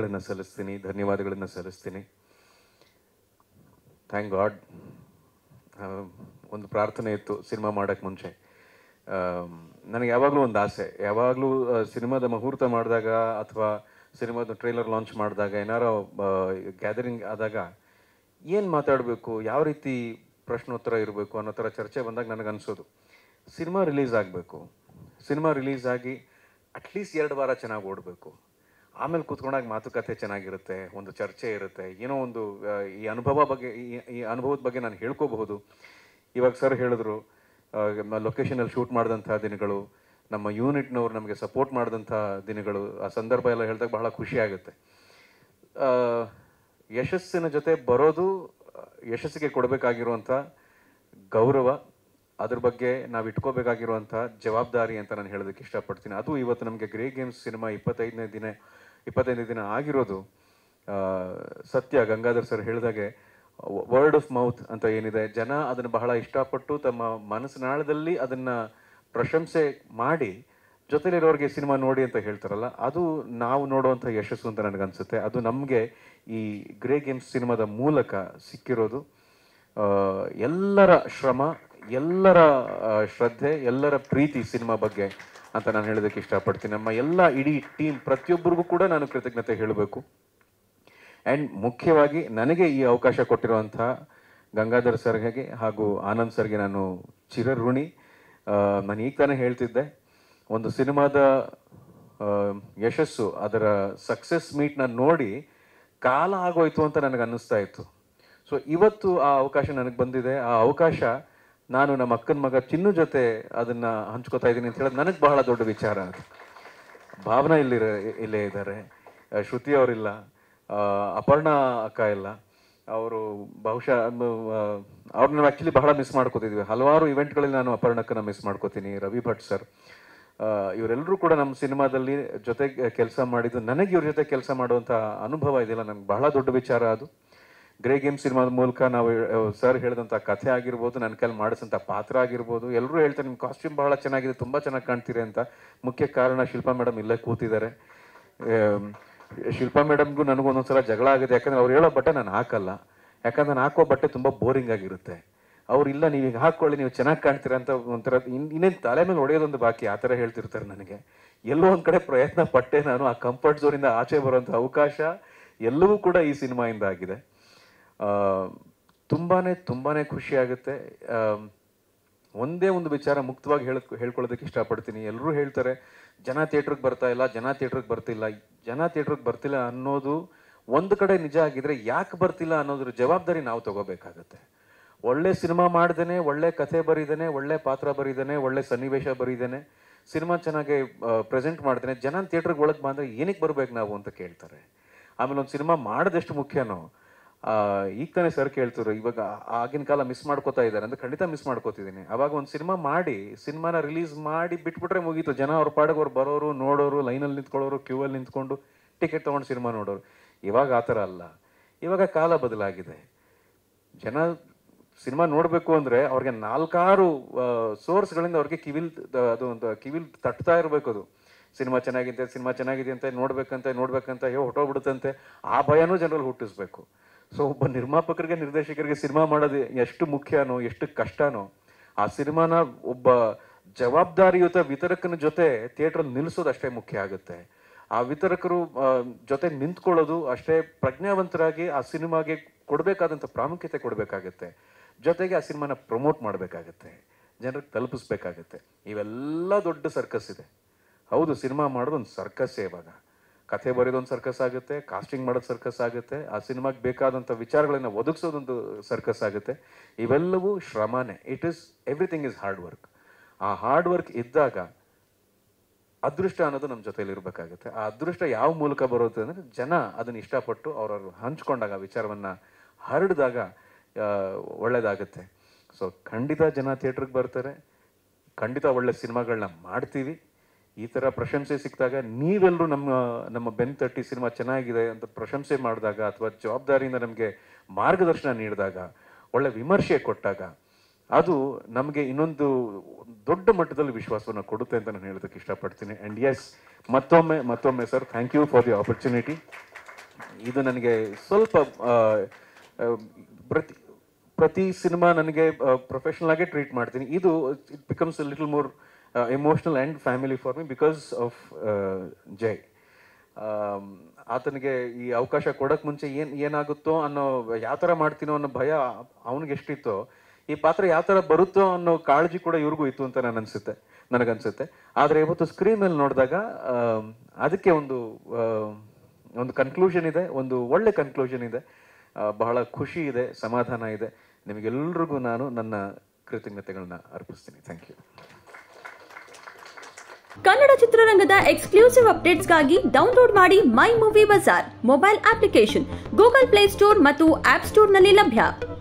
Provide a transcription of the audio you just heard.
ಗಳನ್ನು ಸಲ್ಲಿಸ್ತೀನಿ ಧನ್ಯವಾದಗಳನ್ನು ಸಲ್ಲಿಸ್ತೀನಿ thank god ಒಂದು ಪ್ರಾರ್ಥನೆ ಇತ್ತು ಸಿನಿಮಾ ಮಾಡೋಕ್ಕೆ ಮುಂಚೆ ನನಗೆ ಯಾವಾಗಲೂ ಒಂದು ಆಸೆ ಯಾವಾಗಲೂ ಸಿನಿಮಾದ ಮುಹೂರ್ತ ಮಾಡಿದಾಗ ಅಥವಾ ಸಿನಿಮಾದ ಟ್ರೈಲರ್ ಲಾಂಚ್ ಮಾಡಿದಾಗ ಏನಾರೋ ಗ್ಯಾದರಿಂಗ್ ಆದಾಗ ಏನು ಮಾತಾಡಬೇಕು ಯಾವ ರೀತಿ ಪ್ರಶ್ನೋತ್ತರ ಇರಬೇಕು ಅನ್ನೋ ಥರ ಚರ್ಚೆ ಬಂದಾಗ ನನಗೆ ಅನಿಸೋದು ಸಿನಿಮಾ ರಿಲೀಸ್ ಆಗಬೇಕು ಸಿನಿಮಾ ರಿಲೀಸ್ ಆಗಿ ಅಟ್ಲೀಸ್ಟ್ ಎರಡು ವಾರ ಚೆನ್ನಾಗಿ ಓಡಬೇಕು ಆಮೇಲೆ ಕೂತ್ಕೊಂಡಾಗ ಮಾತುಕತೆ ಚೆನ್ನಾಗಿರುತ್ತೆ ಒಂದು ಚರ್ಚೆ ಇರುತ್ತೆ ಏನೋ ಒಂದು ಈ ಅನುಭವ ಬಗ್ಗೆ ಈ ಅನುಭವದ ಬಗ್ಗೆ ನಾನು ಹೇಳ್ಕೋಬಹುದು ಇವಾಗ ಸರ್ ಹೇಳಿದ್ರು ಲೊಕೇಶನಲ್ಲಿ ಶೂಟ್ ಮಾಡಿದಂಥ ದಿನಗಳು ನಮ್ಮ ಯೂನಿಟ್ನವ್ರು ನಮಗೆ ಸಪೋರ್ಟ್ ಮಾಡಿದಂಥ ದಿನಗಳು ಆ ಸಂದರ್ಭ ಎಲ್ಲ ಹೇಳ್ದಾಗ ಬಹಳ ಖುಷಿ ಆಗುತ್ತೆ ಯಶಸ್ಸಿನ ಜೊತೆ ಬರೋದು ಯಶಸ್ಸಿಗೆ ಕೊಡಬೇಕಾಗಿರುವಂಥ ಗೌರವ ಅದ್ರ ಬಗ್ಗೆ ನಾವು ಇಟ್ಕೋಬೇಕಾಗಿರುವಂಥ ಜವಾಬ್ದಾರಿ ಅಂತ ನಾನು ಹೇಳೋದಕ್ಕೆ ಇಷ್ಟಪಡ್ತೀನಿ ಅದು ಇವತ್ತು ನಮಗೆ ಗ್ರೇ ಗೇಮ್ಸ್ ಸಿನಿಮಾ ಇಪ್ಪತ್ತೈದನೇ ದಿನ ಇಪ್ಪತ್ತೈದನೇ ದಿನ ಆಗಿರೋದು ಸತ್ಯ ಗಂಗಾಧರ್ ಸರ್ ಹೇಳಿದಾಗೆ ವರ್ಡ್ ಆಫ್ ಮೌತ್ ಅಂತ ಏನಿದೆ ಜನ ಅದನ್ನು ಬಹಳ ಇಷ್ಟಪಟ್ಟು ತಮ್ಮ ಮನಸ್ಸಿನಾಳದಲ್ಲಿ ಅದನ್ನು ಪ್ರಶಂಸೆ ಮಾಡಿ ಜೊತೆಲಿರೋರಿಗೆ ಸಿನಿಮಾ ನೋಡಿ ಅಂತ ಹೇಳ್ತಾರಲ್ಲ ಅದು ನಾವು ನೋಡುವಂಥ ಯಶಸ್ಸು ಅಂತ ನನಗನ್ಸುತ್ತೆ ಅದು ನಮಗೆ ಈ ಗ್ರೇ ಗೇಮ್ಸ್ ಸಿನಿಮಾದ ಮೂಲಕ ಸಿಕ್ಕಿರೋದು ಎಲ್ಲರ ಶ್ರಮ ಎಲ್ಲರ ಶ್ರದ್ಧೆ ಎಲ್ಲರ ಪ್ರೀತಿ ಸಿನಿಮಾ ಬಗ್ಗೆ ಅಂತ ನಾನು ಹೇಳೋದಕ್ಕೆ ಇಷ್ಟಪಡ್ತೀನಿ ನಮ್ಮ ಎಲ್ಲ ಇಡೀ ಟೀಮ್ ಪ್ರತಿಯೊಬ್ಬರಿಗೂ ಕೂಡ ನಾನು ಕೃತಜ್ಞತೆ ಹೇಳಬೇಕು ಆ್ಯಂಡ್ ಮುಖ್ಯವಾಗಿ ನನಗೆ ಈ ಅವಕಾಶ ಕೊಟ್ಟಿರುವಂತಹ ಗಂಗಾಧರ್ ಸರ್ಗೆ ಹಾಗೂ ಆನಂದ್ ಸರ್ಗೆ ನಾನು ಚಿರಋಣಿ ನಾನು ಈಗ ತಾನೇ ಹೇಳ್ತಿದ್ದೆ ಒಂದು ಸಿನಿಮಾದ ಯಶಸ್ಸು ಅದರ ಸಕ್ಸಸ್ ಮೀಟ್ನ ನೋಡಿ ಕಾಲ ಆಗೋಯ್ತು ಅಂತ ನನಗೆ ಅನ್ನಿಸ್ತಾ ಇತ್ತು ಸೊ ಇವತ್ತು ಆ ಅವಕಾಶ ನನಗೆ ಬಂದಿದೆ ಆ ಅವಕಾಶ ನಾನು ನಮ್ಮ ಅಕ್ಕನ ಮಗ ಚಿನ್ನು ಜೊತೆ ಅದನ್ನು ಹಂಚ್ಕೋತಾ ಇದ್ದೀನಿ ಅಂತ ಹೇಳೋದು ನನಗೆ ಬಹಳ ದೊಡ್ಡ ವಿಚಾರ ಅದು ಭಾವನಾ ಇಲ್ಲಿ ಇಲ್ಲೇ ಇದ್ದಾರೆ ಶ್ರುತಿ ಅವರಿಲ್ಲ ಅಪರ್ಣ ಅಕ್ಕ ಇಲ್ಲ ಅವರು ಬಹುಶಃ ಅವ್ರನ್ನ ನಾವು ಆ್ಯಕ್ಚುಲಿ ಬಹಳ ಮಿಸ್ ಮಾಡ್ಕೋತಿದ್ವಿ ಹಲವಾರು ಇವೆಂಟ್ಗಳಲ್ಲಿ ನಾನು ಅಪರ್ಣಕ್ಕನ ಮಿಸ್ ಮಾಡ್ಕೋತೀನಿ ರವಿ ಭಟ್ ಸರ್ ಇವರೆಲ್ಲರೂ ಕೂಡ ನಮ್ಮ ಸಿನಿಮಾದಲ್ಲಿ ಜೊತೆಗೆ ಕೆಲಸ ಮಾಡಿದ್ದು ನನಗೆ ಇವ್ರ ಜೊತೆ ಕೆಲಸ ಮಾಡುವಂಥ ಅನುಭವ ಇದೆಯಲ್ಲ ನನಗೆ ಬಹಳ ದೊಡ್ಡ ವಿಚಾರ ಅದು ಗ್ರೇ ಗೇಮ್ ಸಿನಿಮಾದ ಮೂಲಕ ನಾವು ಸರ್ ಹೇಳಿದಂಥ ಕಥೆ ಆಗಿರ್ಬೋದು ನನ್ನ ಕೈಲಿ ಮಾಡಿಸಂಥ ಪಾತ್ರ ಆಗಿರ್ಬೋದು ಎಲ್ಲರೂ ಹೇಳ್ತಾರೆ ನಿಮ್ಮ ಕಾಸ್ಟ್ಯೂಮ್ ಬಹಳ ಚೆನ್ನಾಗಿದೆ ತುಂಬ ಚೆನ್ನಾಗಿ ಕಾಣ್ತೀರಿ ಅಂತ ಮುಖ್ಯ ಕಾರಣ ಶಿಲ್ಪಾ ಮೇಡಮ್ ಇಲ್ಲೇ ಕೂತಿದ್ದಾರೆ ಶಿಲ್ಪಾ ಮೇಡಮ್ಗೂ ನನಗೊಂದೊಂದ್ಸಲ ಜಗಳ ಆಗಿದೆ ಯಾಕಂದರೆ ಅವ್ರು ಹೇಳೋ ಬಟ್ಟೆ ನಾನು ಹಾಕಲ್ಲ ಯಾಕಂದ್ರೆ ನಾನು ಹಾಕೋ ಬಟ್ಟೆ ತುಂಬ ಬೋರಿಂಗ್ ಆಗಿರುತ್ತೆ ಅವ್ರು ಇಲ್ಲ ನೀವು ಈಗ ಹಾಕ್ಕೊಳ್ಳಿ ನೀವು ಚೆನ್ನಾಗಿ ಕಾಣ್ತೀರ ಅಂತ ಒಂಥರ ಇನ್ನು ಇನ್ನೇನು ತಲೆ ಮೇಲೆ ಹೊಡೆಯೋದೊಂದು ಬಾಕಿ ಆ ಥರ ಹೇಳ್ತಿರ್ತಾರೆ ನನಗೆ ಎಲ್ಲೋ ಒಂದು ಕಡೆ ಪ್ರಯತ್ನ ಪಟ್ಟೆ ನಾನು ಆ ಕಂಫರ್ಟ್ ಝೋನಿಂದ ಆಚೆ ಬರುವಂಥ ಅವಕಾಶ ಎಲ್ಲವೂ ಕೂಡ ಈ ಸಿನಿಮಾಯಿಂದ ಆಗಿದೆ ತುಂಬಾ ತುಂಬಾ ಖುಷಿಯಾಗುತ್ತೆ ಒಂದೇ ಒಂದು ವಿಚಾರ ಮುಕ್ತವಾಗಿ ಹೇಳ ಹೇಳ್ಕೊಳ್ಳೋದಕ್ಕೆ ಇಷ್ಟಪಡ್ತೀನಿ ಎಲ್ಲರೂ ಹೇಳ್ತಾರೆ ಜನ ಥಿಯೇಟ್ರಿಗೆ ಬರ್ತಾ ಇಲ್ಲ ಜನ ಥಿಯೇಟ್ರಿಗೆ ಬರ್ತಿಲ್ಲ ಜನ ಥಿಯೇಟ್ರಿಗೆ ಬರ್ತಿಲ್ಲ ಅನ್ನೋದು ಒಂದು ಕಡೆ ನಿಜ ಆಗಿದ್ರೆ ಯಾಕೆ ಬರ್ತಿಲ್ಲ ಅನ್ನೋದ್ರ ಜವಾಬ್ದಾರಿ ನಾವು ತಗೋಬೇಕಾಗತ್ತೆ ಒಳ್ಳೆ ಸಿನಿಮಾ ಮಾಡ್ದೇನೆ ಒಳ್ಳೆ ಕಥೆ ಬರೀದೇನೆ ಒಳ್ಳೆ ಪಾತ್ರ ಬರೀದೇನೆ ಒಳ್ಳೆ ಸನ್ನಿವೇಶ ಬರೀದೇನೆ ಸಿನಿಮಾ ಚೆನ್ನಾಗಿ ಪ್ರೆಸೆಂಟ್ ಮಾಡ್ತೇನೆ ಜನ ಥಿಯೇಟ್ರಿಗೆ ಒಳಗೆ ಬಂದರೆ ಏನಕ್ಕೆ ಬರ್ಬೇಕು ನಾವು ಅಂತ ಕೇಳ್ತಾರೆ ಆಮೇಲೆ ಒಂದು ಸಿನಿಮಾ ಮಾಡಿದೆಷ್ಟು ಮುಖ್ಯನೋ ಈಗ ತಾನೇ ಸರ್ ಕೇಳ್ತಿದ್ರು ಇವಾಗ ಆಗಿನ ಕಾಲ ಮಿಸ್ ಮಾಡ್ಕೋತಾ ಇದ್ದಾರೆ ಅಂದ್ರೆ ಖಂಡಿತ ಮಿಸ್ ಮಾಡ್ಕೋತಿದ್ದೀನಿ ಅವಾಗ ಒಂದು ಸಿನಿಮಾ ಮಾಡಿ ಸಿನಿಮಾನ ರಿಲೀಸ್ ಮಾಡಿ ಬಿಟ್ಬಿಟ್ರೆ ಮುಗೀತು ಜನ ಅವ್ರ ಪಾಡಿಗೆ ಅವ್ರು ಬರೋರು ನೋಡೋರು ಲೈನಲ್ಲಿ ನಿಂತ್ಕೊಳ್ಳೋರು ಕ್ಯೂ ಅಲ್ಲಿ ನಿಂತ್ಕೊಂಡು ಟಿಕೆಟ್ ತೊಗೊಂಡು ಸಿನಿಮಾ ನೋಡೋರು ಇವಾಗ ಆ ಥರ ಅಲ್ಲ ಇವಾಗ ಕಾಲ ಬದಲಾಗಿದೆ ಜನ ಸಿನಿಮಾ ನೋಡಬೇಕು ಅಂದರೆ ಅವ್ರಿಗೆ ನಾಲ್ಕಾರು ಸೋರ್ಸ್ಗಳಿಂದ ಅವ್ರಿಗೆ ಕಿವಿಲ್ ಅದು ಒಂದು ಕಿವಿಲ್ ತಟ್ತಾ ಇರಬೇಕು ಅದು ಸಿನಿಮಾ ಚೆನ್ನಾಗಿದೆ ಸಿನಿಮಾ ಚೆನ್ನಾಗಿದೆ ಅಂತ ನೋಡ್ಬೇಕಂತ ನೋಡ್ಬೇಕಂತ ಹೇ ಹೊಟ್ಟೋಗ್ಬಿಡುತ್ತಂತೆ ಆ ಭಯನೂ ಜನರಲ್ಲಿ ಹುಟ್ಟಿಸ್ಬೇಕು ಸೊ ಒಬ್ಬ ನಿರ್ಮಾಪಕರಿಗೆ ನಿರ್ದೇಶಕರಿಗೆ ಸಿನಿಮಾ ಮಾಡೋದು ಎಷ್ಟು ಮುಖ್ಯನೋ ಎಷ್ಟು ಕಷ್ಟನೋ ಆ ಸಿನಿಮಾನ ಒಬ್ಬ ಜವಾಬ್ದಾರಿಯುತ ವಿತರಕನ ಜೊತೆ ಥಿಯೇಟ್ರಲ್ಲಿ ನಿಲ್ಲಿಸೋದು ಅಷ್ಟೇ ಮುಖ್ಯ ಆಗುತ್ತೆ ಆ ವಿತರಕರು ಜೊತೆ ನಿಂತ್ಕೊಳ್ಳೋದು ಅಷ್ಟೇ ಪ್ರಜ್ಞಾವಂತರಾಗಿ ಆ ಸಿನಿಮಾಗೆ ಕೊಡಬೇಕಾದಂಥ ಪ್ರಾಮುಖ್ಯತೆ ಕೊಡಬೇಕಾಗತ್ತೆ ಜೊತೆಗೆ ಆ ಸಿನಿಮಾನ ಪ್ರಮೋಟ್ ಮಾಡಬೇಕಾಗತ್ತೆ ಜನರಿಗೆ ತಲುಪಿಸ್ಬೇಕಾಗತ್ತೆ ಇವೆಲ್ಲ ದೊಡ್ಡ ಸರ್ಕಸ್ ಇದೆ ಹೌದು ಸಿನಿಮಾ ಮಾಡೋದು ಒಂದು ಸರ್ಕಸ್ಸೇ ಇವಾಗ ಕಥೆ ಬರೆಯೋದೊಂದು ಸರ್ಕಸ್ ಆಗುತ್ತೆ ಕಾಸ್ಟಿಂಗ್ ಮಾಡೋದು ಸರ್ಕಸ್ ಆಗುತ್ತೆ ಆ ಸಿನಿಮಾಗೆ ಬೇಕಾದಂಥ ವಿಚಾರಗಳನ್ನು ಒದಗಿಸೋದೊಂದು ಸರ್ಕಸ್ ಆಗುತ್ತೆ ಇವೆಲ್ಲವೂ ಶ್ರಮನೇ it is everything is hard work ಆ ಹಾರ್ಡ್ ವರ್ಕ್ ಇದ್ದಾಗ ಅದೃಷ್ಟ ಅನ್ನೋದು ನಮ್ಮ ಜೊತೆಯಲ್ಲಿ ಇರಬೇಕಾಗುತ್ತೆ ಆ ಅದೃಷ್ಟ ಯಾವ ಮೂಲಕ ಬರುತ್ತೆ ಅಂದರೆ ಜನ ಅದನ್ನು ಇಷ್ಟಪಟ್ಟು ಅವ್ರವ್ರು ಹಂಚ್ಕೊಂಡಾಗ ವಿಚಾರವನ್ನು ಹರಡಿದಾಗ ಒಳ್ಳೆಯದಾಗುತ್ತೆ ಸೊ ಖಂಡಿತ ಜನ ಥಿಯೇಟ್ರಿಗೆ ಬರ್ತಾರೆ ಖಂಡಿತ ಒಳ್ಳೆ ಸಿನಿಮಾಗಳನ್ನ ಮಾಡ್ತೀವಿ ಈ ಥರ ಪ್ರಶಂಸೆ ಸಿಕ್ಕಿದಾಗ ನೀವೆಲ್ಲರೂ ನಮ್ಮ ನಮ್ಮ ಬೆನ್ ತಟ್ಟಿ ಸಿನಿಮಾ ಚೆನ್ನಾಗಿದೆ ಅಂತ ಪ್ರಶಂಸೆ ಮಾಡಿದಾಗ ಅಥವಾ ಜವಾಬ್ದಾರಿಯಿಂದ ನಮಗೆ ಮಾರ್ಗದರ್ಶನ ನೀಡಿದಾಗ ಒಳ್ಳೆ ವಿಮರ್ಶೆ ಕೊಟ್ಟಾಗ ಅದು ನಮಗೆ ಇನ್ನೊಂದು ದೊಡ್ಡ ಮಟ್ಟದಲ್ಲಿ ವಿಶ್ವಾಸವನ್ನು ಕೊಡುತ್ತೆ ಅಂತ ನಾನು ಹೇಳೋದಕ್ಕೆ ಇಷ್ಟಪಡ್ತೀನಿ ಆ್ಯಂಡ್ ಎಸ್ ಮತ್ತೊಮ್ಮೆ ಮತ್ತೊಮ್ಮೆ sir thank you for the opportunity ಇದು ನನಗೆ ಸ್ವಲ್ಪ ಪ್ರತಿ ಪ್ರತಿ ಸಿನಿಮಾ ನನಗೆ ಪ್ರೊಫೆಷನಲ್ ಆಗಿ ಟ್ರೀಟ್ ಮಾಡ್ತೀನಿ ಇದು it becomes little more emotional and family for me because of Jai ಆತನಿಗೆ ಈ ಅವಕಾಶ ಕೊಡೋಕೆ ಮುಂಚೆ ಏನು ಏನಾಗುತ್ತೋ ಅನ್ನೋ ಯಾವ ಥರ ಮಾಡ್ತೀನೋ ಅನ್ನೋ ಭಯ ಅವನಿಗೆ ಎಷ್ಟಿತ್ತೋ ಈ ಪಾತ್ರ ಯಾವ ಥರ ಬರುತ್ತೋ ಅನ್ನೋ ಕಾಳಜಿ ಕೂಡ ಇವ್ರಿಗೂ ಇತ್ತು ಅಂತ ನಾನು ಅನಿಸುತ್ತೆ ನನಗನ್ಸುತ್ತೆ ಆದರೆ ಇವತ್ತು ಸ್ಕ್ರೀನಲ್ಲಿ ನೋಡಿದಾಗ ಅದಕ್ಕೆ ಒಂದು ಒಂದು ಕನ್ಕ್ಲೂಷನ್ ಇದೆ ಒಂದು ಒಳ್ಳೆ ಕನ್ಕ್ಲೂಷನ್ ಇದೆ ಬಹಳ ಖುಷಿ ಇದೆ ಸಮಾಧಾನ ಇದೆ ನಿಮಗೆಲ್ರಿಗೂ ನಾನು ನನ್ನ ಕೃತಜ್ಞತೆಗಳನ್ನ ಅರ್ಪಿಸ್ತೀನಿ ಥ್ಯಾಂಕ್ ಯು ಕನ್ನಡ ಚಿತ್ರರಂಗದ ಎಕ್ಸ್ಕ್ಲೂಸಿವ್ ಅಪ್ಡೇಟ್ಸ್ಗಾಗಿ ಡೌನ್ಲೋಡ್ ಮಾಡಿ My Movie Bazaar mobile application Google Play Store ಮತ್ತು ಆಪ್ ಸ್ಟೋರ್ನಲ್ಲಿ ಲಭ್ಯ